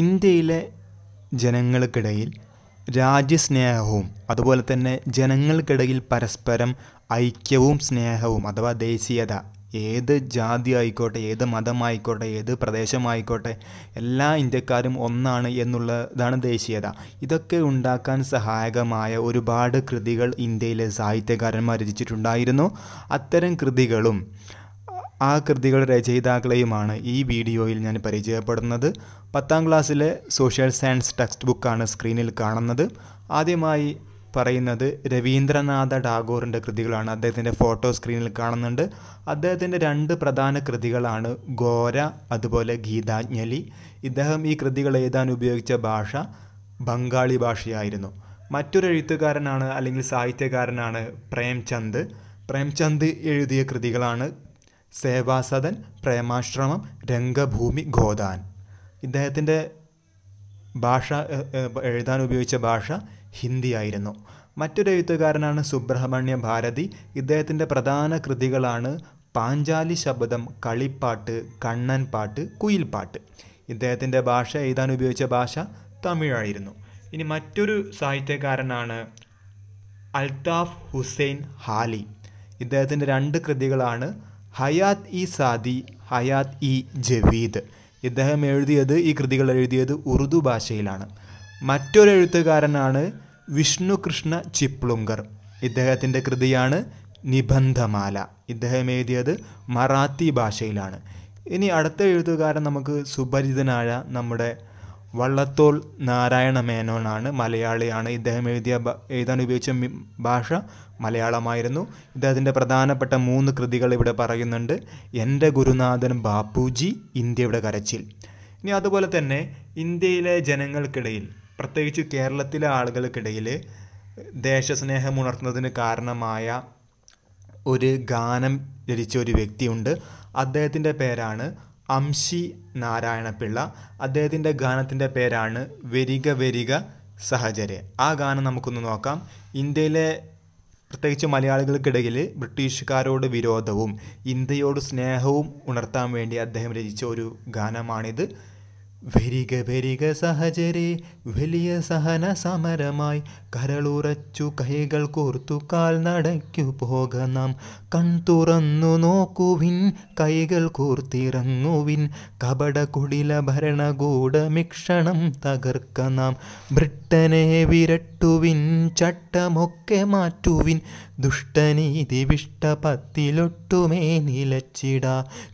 ഇന്ത്യയിലെ ജനങ്ങൾക്കിടയിൽ രാജ്യസ്നേഹവും അതുപോലെ തന്നെ ജനങ്ങൾക്കിടയിൽ പരസ്പരം ഐക്യവും സ്നേഹവും അഥവാ ദേശീയത ഏത് ജാതി ആയിക്കോട്ടെ ഏത് മതമായിക്കോട്ടെ ഏത് പ്രദേശമായിക്കോട്ടെ എല്ലാ ഇന്ത്യക്കാരും ഒന്നാണ് എന്നുള്ളതാണ് ദേശീയത ഇതൊക്കെ ഉണ്ടാക്കാൻ സഹായകമായ ഒരുപാട് കൃതികൾ ഇന്ത്യയിലെ സാഹിത്യകാരന്മാർ രചിച്ചിട്ടുണ്ടായിരുന്നു അത്തരം കൃതികളും ആ കൃതികളുടെ രചയിതാക്കളെയുമാണ് ഈ വീഡിയോയിൽ ഞാൻ പരിചയപ്പെടുന്നത് പത്താം ക്ലാസ്സിലെ സോഷ്യൽ സയൻസ് ടെക്സ്റ്റ് ബുക്കാണ് സ്ക്രീനിൽ കാണുന്നത് ആദ്യമായി പറയുന്നത് രവീന്ദ്രനാഥ ടാഗോറിൻ്റെ കൃതികളാണ് അദ്ദേഹത്തിൻ്റെ ഫോട്ടോ സ്ക്രീനിൽ കാണുന്നുണ്ട് അദ്ദേഹത്തിൻ്റെ രണ്ട് പ്രധാന കൃതികളാണ് ഗോര അതുപോലെ ഗീതാഞ്ജലി ഇദ്ദേഹം ഈ കൃതികൾ എഴുതാൻ ഉപയോഗിച്ച ഭാഷ ബംഗാളി ഭാഷയായിരുന്നു മറ്റൊരു എഴുത്തുകാരനാണ് അല്ലെങ്കിൽ സാഹിത്യകാരനാണ് പ്രേംചന്ദ് പ്രേംചന്ദ് എഴുതിയ കൃതികളാണ് സേവാസദൻ പ്രേമാശ്രമം രംഗഭൂമി ഗോദാൻ ഇദ്ദേഹത്തിൻ്റെ ഭാഷ എഴുതാൻ ഉപയോഗിച്ച ഭാഷ ഹിന്ദിയായിരുന്നു മറ്റൊരു എഴുത്തുകാരനാണ് സുബ്രഹ്മണ്യ ഭാരതി ഇദ്ദേഹത്തിൻ്റെ പ്രധാന കൃതികളാണ് പാഞ്ചാലി ശബ്ദം കളിപ്പാട്ട് കണ്ണൻ പാട്ട് കുയിൽപ്പാട്ട് ഇദ്ദേഹത്തിൻ്റെ ഭാഷ എഴുതാൻ ഉപയോഗിച്ച ഭാഷ തമിഴായിരുന്നു ഇനി മറ്റൊരു സാഹിത്യകാരനാണ് അൽതാഫ് ഹുസൈൻ ഹാലി ഇദ്ദേഹത്തിൻ്റെ രണ്ട് കൃതികളാണ് ഹയാത്ത് ഇ സാദി ഹയാത്ത് ഇ ജവീദ് ഇദ്ദേഹം എഴുതിയത് ഈ കൃതികൾ എഴുതിയത് ഉറുദു ഭാഷയിലാണ് മറ്റൊരു എഴുത്തുകാരനാണ് വിഷ്ണു കൃഷ്ണ ചിപ്ലുങ്കർ ഇദ്ദേഹത്തിൻ്റെ കൃതിയാണ് നിബന്ധമാല ഇദ്ദേഹം എഴുതിയത് മറാത്തി ഭാഷയിലാണ് ഇനി അടുത്ത എഴുത്തുകാരൻ നമുക്ക് സുപരിചിതനായ നമ്മുടെ വള്ളത്തോൾ നാരായണ മേനോനാണ് മലയാളിയാണ് ഇദ്ദേഹം എഴുതിയ എഴുതാൻ ഉപയോഗിച്ച ഭാഷ മലയാളമായിരുന്നു ഇദ്ദേഹത്തിൻ്റെ പ്രധാനപ്പെട്ട മൂന്ന് കൃതികൾ ഇവിടെ പറയുന്നുണ്ട് എൻ്റെ ഗുരുനാഥൻ ബാപ്പുജി ഇന്ത്യയുടെ കരച്ചിൽ ഇനി അതുപോലെ തന്നെ ഇന്ത്യയിലെ ജനങ്ങൾക്കിടയിൽ പ്രത്യേകിച്ച് കേരളത്തിലെ ആളുകൾക്കിടയിൽ ദേശസ്നേഹം ഉണർത്തുന്നതിന് കാരണമായ ഒരു ഗാനം രചിച്ച ഒരു വ്യക്തിയുണ്ട് അദ്ദേഹത്തിൻ്റെ പേരാണ് അംശി നാരായണപിള്ള അദ്ദേഹത്തിൻ്റെ ഗാനത്തിൻ്റെ പേരാണ് വരിക വരിക സഹചര്യ ആ ഗാനം നമുക്കൊന്ന് നോക്കാം ഇന്ത്യയിലെ പ്രത്യേകിച്ച് മലയാളികൾക്കിടയിൽ ബ്രിട്ടീഷുകാരോട് വിരോധവും ഇന്ത്യയോട് സ്നേഹവും ഉണർത്താൻ വേണ്ടി അദ്ദേഹം രചിച്ച ഒരു ഗാനമാണിത് വരിക വരിക സഹചരി വലിയ സഹന സമരമായി കരളുറച്ചു കൈകൾ കോർത്തു കാൽ നടയ്ക്കു പോകണം കൺ തുറന്നു നോക്കുവിൻ കൈകൾ കോർത്തിറങ്ങുവിൻ കപട കുടില ഭരണകൂട മിക്ഷണം തകർക്കണം ബ്രിട്ടനെ വിരട്ടുവിൻ ചട്ടമൊക്കെ മാറ്റുവിൻ ദുഷ്ടനീതി പത്തിലൊട്ടുമേ നിലച്ചിട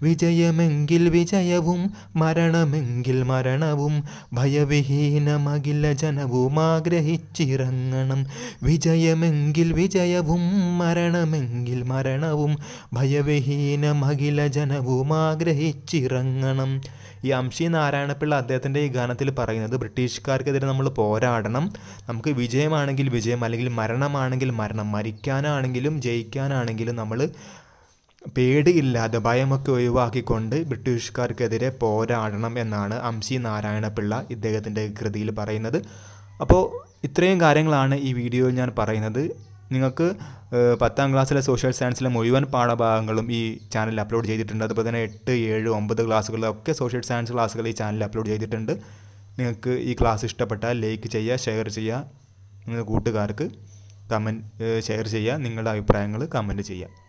വിജയമെങ്കിൽ വിജയവും മരണമെങ്കിൽ മരണം മരണവും ഭയവിഹീനമഖില ജനവും ആഗ്രഹിച്ചിറങ്ങണം വിജയമെങ്കിൽ വിജയവും മരണമെങ്കിൽ മരണവും ഭയവിഹീനമഖില ജനവും ആഗ്രഹിച്ചിറങ്ങണം ഈ അംശി നാരായണപിള്ള അദ്ദേഹത്തിൻ്റെ ഈ ഗാനത്തിൽ പറയുന്നത് ബ്രിട്ടീഷുകാർക്കെതിരെ നമ്മൾ പോരാടണം നമുക്ക് വിജയമാണെങ്കിൽ വിജയം അല്ലെങ്കിൽ മരണമാണെങ്കിൽ മരണം മരിക്കാനാണെങ്കിലും ജയിക്കാനാണെങ്കിലും നമ്മൾ പേടിയില്ലാതെ ഭയമൊക്കെ ഒഴിവാക്കിക്കൊണ്ട് ബ്രിട്ടീഷുകാർക്കെതിരെ പോരാടണം എന്നാണ് അംസി നാരായണപിള്ള ഇദ്ദേഹത്തിൻ്റെ കൃതിയിൽ പറയുന്നത് അപ്പോൾ ഇത്രയും കാര്യങ്ങളാണ് ഈ വീഡിയോയിൽ ഞാൻ പറയുന്നത് നിങ്ങൾക്ക് പത്താം ക്ലാസ്സിലെ സോഷ്യൽ സയൻസിലെ മുഴുവൻ പാഠഭാഗങ്ങളും ഈ ചാനലിൽ അപ്ലോഡ് ചെയ്തിട്ടുണ്ട് അതുപോലെ തന്നെ എട്ട് ഏഴ് ഒമ്പത് ക്ലാസ്സുകളിലൊക്കെ സോഷ്യൽ സയൻസ് ക്ലാസ്സുകൾ ഈ ചാനലിൽ അപ്ലോഡ് ചെയ്തിട്ടുണ്ട് നിങ്ങൾക്ക് ഈ ക്ലാസ് ഇഷ്ടപ്പെട്ടാൽ ലൈക്ക് ചെയ്യുക ഷെയർ ചെയ്യുക നിങ്ങളുടെ കൂട്ടുകാർക്ക് കമൻറ്റ് ഷെയർ ചെയ്യുക നിങ്ങളുടെ അഭിപ്രായങ്ങൾ കമൻറ്റ് ചെയ്യുക